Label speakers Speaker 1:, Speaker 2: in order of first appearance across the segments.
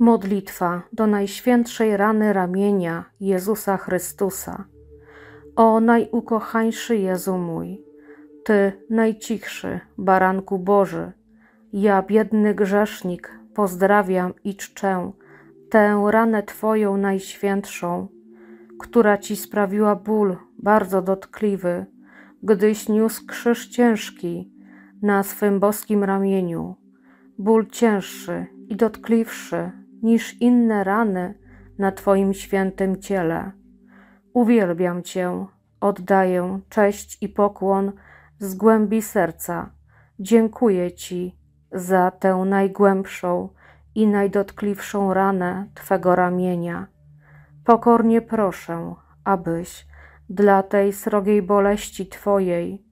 Speaker 1: Modlitwa do Najświętszej Rany Ramienia Jezusa Chrystusa. O najukochańszy Jezu mój, Ty najcichszy baranku Boży, ja biedny grzesznik pozdrawiam i czczę tę ranę Twoją najświętszą, która Ci sprawiła ból bardzo dotkliwy, gdyś niósł krzyż ciężki na swym boskim ramieniu, ból cięższy i dotkliwszy niż inne rany na Twoim świętym ciele. Uwielbiam Cię, oddaję cześć i pokłon z głębi serca. Dziękuję Ci za tę najgłębszą i najdotkliwszą ranę Twego ramienia. Pokornie proszę, abyś dla tej srogiej boleści Twojej,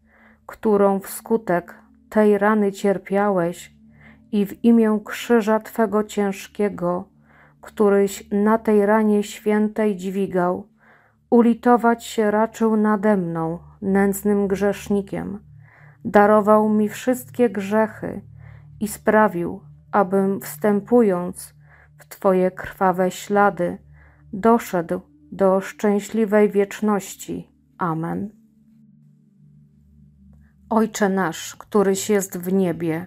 Speaker 1: którą wskutek tej rany cierpiałeś, i w imię krzyża Twego ciężkiego, któryś na tej ranie świętej dźwigał, ulitować się raczył nade mną, nędznym grzesznikiem. Darował mi wszystkie grzechy i sprawił, abym wstępując w Twoje krwawe ślady, doszedł do szczęśliwej wieczności. Amen. Ojcze nasz, któryś jest w niebie,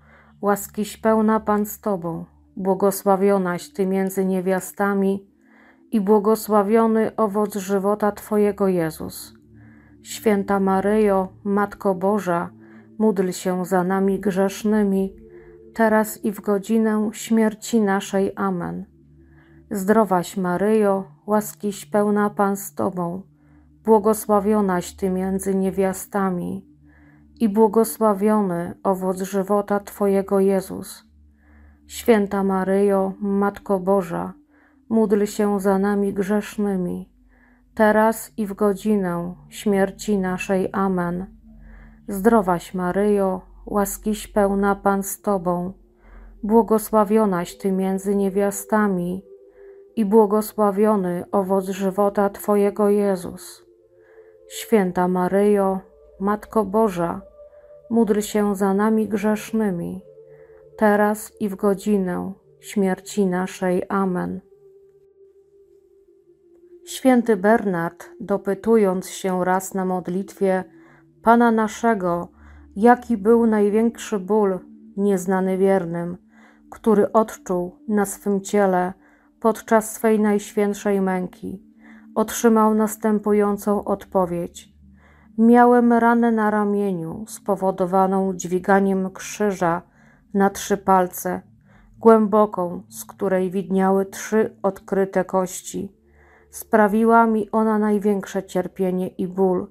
Speaker 1: Łaskiś pełna Pan z Tobą, błogosławionaś Ty między niewiastami i błogosławiony owoc żywota Twojego Jezus. Święta Maryjo, Matko Boża, módl się za nami grzesznymi, teraz i w godzinę śmierci naszej. Amen. Zdrowaś Maryjo, łaskiś pełna Pan z Tobą, błogosławionaś Ty między niewiastami i błogosławiony owoc żywota Twojego Jezus. Święta Maryjo, Matko Boża, módl się za nami grzesznymi, teraz i w godzinę śmierci naszej. Amen. Zdrowaś Maryjo, łaskiś pełna Pan z Tobą, błogosławionaś Ty między niewiastami i błogosławiony owoc żywota Twojego Jezus. Święta Maryjo, Matko Boża, módl się za nami grzesznymi, teraz i w godzinę śmierci naszej. Amen. Święty Bernard, dopytując się raz na modlitwie Pana naszego, jaki był największy ból, nieznany wiernym, który odczuł na swym ciele podczas swej najświętszej męki, otrzymał następującą odpowiedź – Miałem ranę na ramieniu, spowodowaną dźwiganiem krzyża na trzy palce, głęboką, z której widniały trzy odkryte kości. Sprawiła mi ona największe cierpienie i ból,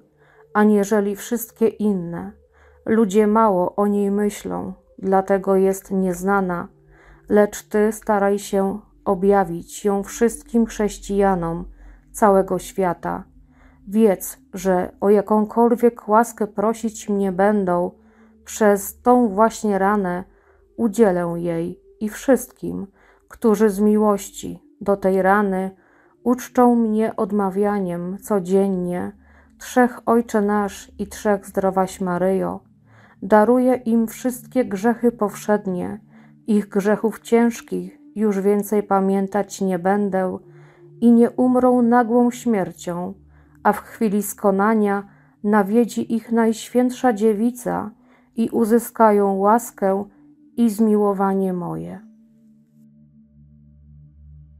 Speaker 1: aniżeli wszystkie inne. Ludzie mało o niej myślą, dlatego jest nieznana, lecz Ty staraj się objawić ją wszystkim chrześcijanom całego świata Wiedz, że o jakąkolwiek łaskę prosić mnie będą, przez tą właśnie ranę udzielę jej i wszystkim, którzy z miłości do tej rany uczczą mnie odmawianiem codziennie trzech Ojcze Nasz i trzech Zdrowaś Maryjo. Daruję im wszystkie grzechy powszednie, ich grzechów ciężkich już więcej pamiętać nie będę i nie umrą nagłą śmiercią a w chwili skonania nawiedzi ich Najświętsza Dziewica i uzyskają łaskę i zmiłowanie moje.